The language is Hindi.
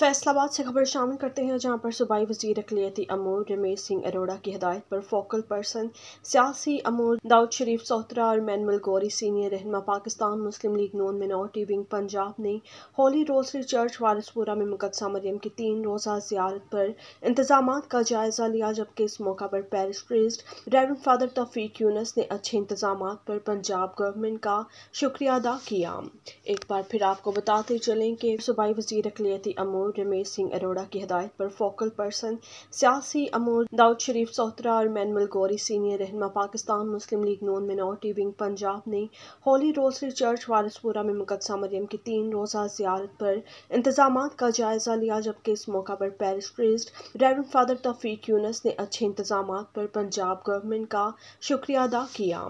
फैसलाबाद से खबर शामिल करते हैं जहां पर सूबाई वजीर अकलीति अमूर रमेश सिंह अरोड़ा की हदायत पर फोकल पर्सन सियासी अमूर दाऊद शरीफ सोहत्रा और मैनमल गौरी सीनियर रहनमा Pakistan Muslim League non minority wing Punjab ने होली रोजरी चर्च वारसपुरा में मुकदसा मरियम की तीन रोज़ा जियारत पर इंतजाम का जायजा लिया जबकि इस मौका पर parish priest reverend father Taufiq Yunus ने अच्छे इंतजाम पर पंजाब गवर्नमेंट का शुक्रिया अदा किया एक बार फिर आपको बताते चलें कि सूबाई वजीर अकलीति अमूर रमेश सिंह अरोड़ा की हदायत पर फोकल पर्सन सियासी अमूर दाऊद शरीफ सोत्रा और मैनमल गौरी सीनियर रहनमा Pakistan Muslim League non minority wing Punjab ने होली रोसरी चर्च वारसपुरा में मुकदसा मरियम की तीन रोज़ा जियारत पर इंतजाम का जायजा लिया जबकि इस मौका पर parish priest reverend father Taufiq Yunus ने अच्छे इंतजाम पर पंजाब गवर्नमेंट का शुक्रिया अदा किया